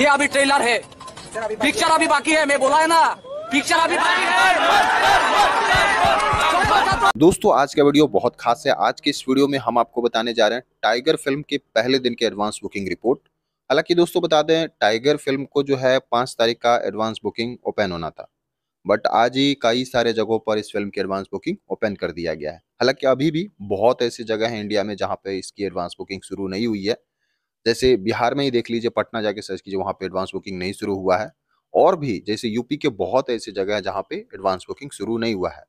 ये अभी ट्रेलर है पिक्चर अभी बाकी है मैं बोला है ना पिक्चर अभी बाकी है दोस्तों आज का वीडियो बहुत खास है आज के इस वीडियो में हम आपको बताने जा रहे हैं टाइगर फिल्म के पहले दिन के एडवांस बुकिंग रिपोर्ट हालांकि दोस्तों बता दें टाइगर फिल्म को जो है पांच तारीख का एडवांस बुकिंग ओपन होना था बट आज ही कई सारे जगहों पर इस फिल्म की एडवांस बुकिंग ओपन कर दिया गया है हालांकि अभी भी बहुत ऐसी जगह है इंडिया में जहाँ पे इसकी एडवांस बुकिंग शुरू नहीं हुई है जैसे बिहार में ही देख लीजिए पटना जाके सर्च कीजिए वहाँ पे एडवांस बुकिंग नहीं शुरू हुआ है और भी जैसे यूपी के बहुत ऐसे जगह है जहाँ पे एडवांस बुकिंग शुरू नहीं हुआ है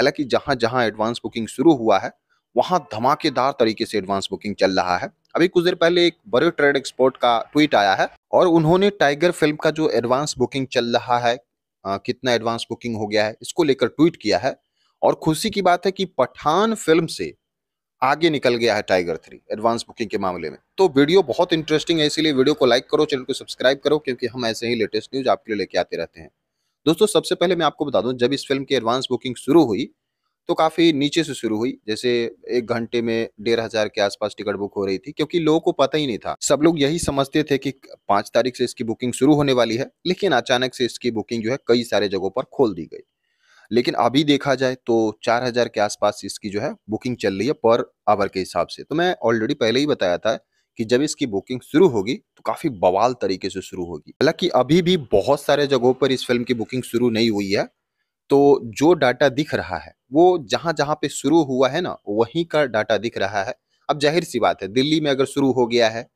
हालांकि जहाँ जहाँ एडवांस बुकिंग शुरू हुआ है वहाँ धमाकेदार तरीके से एडवांस बुकिंग चल रहा है अभी कुछ देर पहले एक बड़े ट्रेड एक्सपोर्ट का ट्वीट आया है और उन्होंने टाइगर फिल्म का जो एडवांस बुकिंग चल रहा है आ, कितना एडवांस बुकिंग हो गया है इसको लेकर ट्वीट किया है और खुशी की बात है कि पठान फिल्म से आगे निकल गया है टाइगर थ्री एडवांस बुकिंग के मामले में तो वीडियो बहुत इंटरेस्टिंग है इसीलिए वीडियो को लाइक करो चैनल को सब्सक्राइब करो क्योंकि हम ऐसे ही लेटेस्ट न्यूज आपके लिए लेके आते रहते हैं दोस्तों सबसे पहले मैं आपको बता दूं जब इस फिल्म की एडवांस बुकिंग शुरू हुई तो काफ़ी नीचे से शुरू हुई जैसे एक घंटे में डेढ़ हज़ार के आसपास टिकट बुक हो रही थी क्योंकि लोगों को पता ही नहीं था सब लोग यही समझते थे कि पांच तारीख से इसकी बुकिंग शुरू होने वाली है लेकिन अचानक से इसकी बुकिंग जो है कई सारे जगहों पर खोल दी गई लेकिन अभी देखा जाए तो चार हजार के आसपास इसकी जो है बुकिंग चल रही है पर आवर के हिसाब से तो मैं ऑलरेडी पहले ही बताया था कि जब इसकी बुकिंग शुरू होगी तो काफी बवाल तरीके से शुरू होगी हालांकि अभी भी बहुत सारे जगहों पर इस फिल्म की बुकिंग शुरू नहीं हुई है तो जो डाटा दिख रहा है वो जहां जहां पे शुरू हुआ है ना वहीं का डाटा दिख रहा है अब जाहिर सी बात है दिल्ली में अगर शुरू हो गया है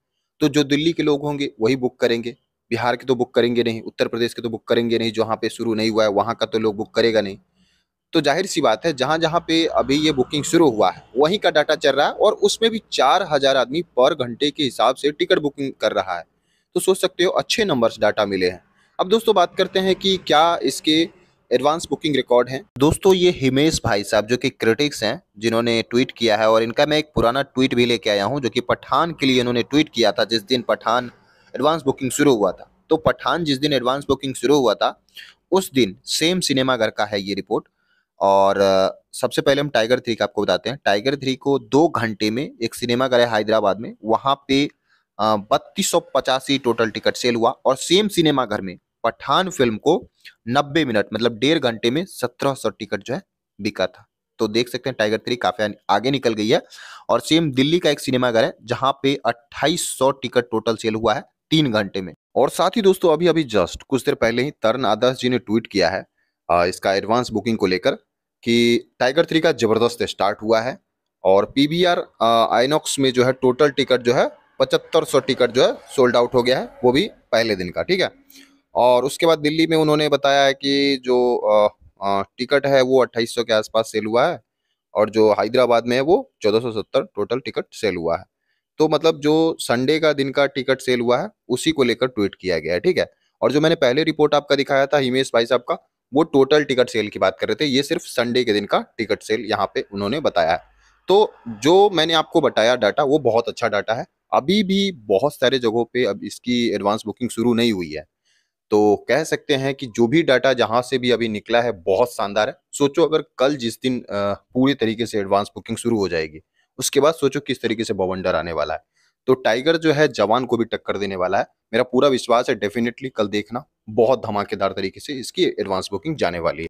तो जो दिल्ली के लोग होंगे वही बुक करेंगे बिहार के तो बुक करेंगे नहीं उत्तर प्रदेश के तो बुक करेंगे नहीं जहाँ पे शुरू नहीं हुआ है वहाँ का तो लोग बुक करेगा नहीं तो जाहिर सी बात है जहाँ जहाँ पे अभी ये बुकिंग शुरू हुआ है वहीं का डाटा चल रहा है और उसमें भी चार हज़ार आदमी पर घंटे के हिसाब से टिकट बुकिंग कर रहा है तो सोच सकते हो अच्छे नंबर्स डाटा मिले हैं अब दोस्तों बात करते हैं कि क्या इसके एडवांस बुकिंग रिकॉर्ड हैं दोस्तों ये हिमेश भाई साहब जो कि क्रिटिक्स हैं जिन्होंने ट्वीट किया है और इनका मैं एक पुराना ट्वीट भी लेके आया हूँ जो कि पठान के लिए इन्होंने ट्वीट किया था जिस दिन पठान एडवांस बुकिंग शुरू हुआ था तो पठान जिस दिन एडवांस बुकिंग शुरू हुआ था उस दिन सेम सिनेमाघर का है ये रिपोर्ट और सबसे पहले हम टाइगर थ्री का आपको बताते हैं टाइगर थ्री को दो घंटे में एक सिनेमाघर है हैदराबाद में वहां पे बत्तीस सौ पचासी टोटल टिकट सेल हुआ और सेम सिनेमाघर में पठान फिल्म को नब्बे मिनट मतलब डेढ़ घंटे में सत्रह सौ टिकट जो है बिका था तो देख सकते हैं टाइगर थ्री काफी आगे निकल गई है और सेम दिल्ली का एक सिनेमाघर है जहाँ पे अट्ठाईस सौ टिकट टोटल सेल हुआ है तीन घंटे में और साथ ही दोस्तों अभी अभी जस्ट कुछ देर पहले ही तरन आदास जी ने ट्वीट किया है इसका एडवांस बुकिंग को लेकर कि टाइगर थ्री का ज़बरदस्त स्टार्ट हुआ है और पी वी आर आइनॉक्स में जो है टोटल टिकट जो है पचहत्तर सौ टिकट जो है सोल्ड आउट हो गया है वो भी पहले दिन का ठीक है और उसके बाद दिल्ली में उन्होंने बताया है कि जो टिकट है वो अट्ठाईस के आसपास सेल हुआ है और जो हैदराबाद में है वो 1470 टोटल टिकट सेल हुआ है तो मतलब जो संडे का दिन का टिकट सेल हुआ है उसी को लेकर ट्वीट किया गया है ठीक है और जो मैंने पहले रिपोर्ट आपका दिखाया था हिमेश भाई साहब का वो टोटल टिकट सेल की बात कर रहे थे ये सिर्फ संडे के दिन का टिकट सेल यहाँ पे उन्होंने बताया है तो जो मैंने आपको बताया डाटा वो बहुत अच्छा डाटा है अभी भी बहुत सारे जगहों पे अब इसकी एडवांस बुकिंग शुरू नहीं हुई है तो कह सकते हैं कि जो भी डाटा जहां से भी अभी निकला है बहुत शानदार है सोचो अगर कल जिस दिन पूरी तरीके से एडवांस बुकिंग शुरू हो जाएगी उसके बाद सोचो किस तरीके से बवंडर आने वाला है तो टाइगर जो है जवान को भी टक्कर देने वाला है मेरा पूरा विश्वास है डेफिनेटली कल देखना बहुत धमाकेदार तरीके से इसकी एडवांस बुकिंग जाने वाली है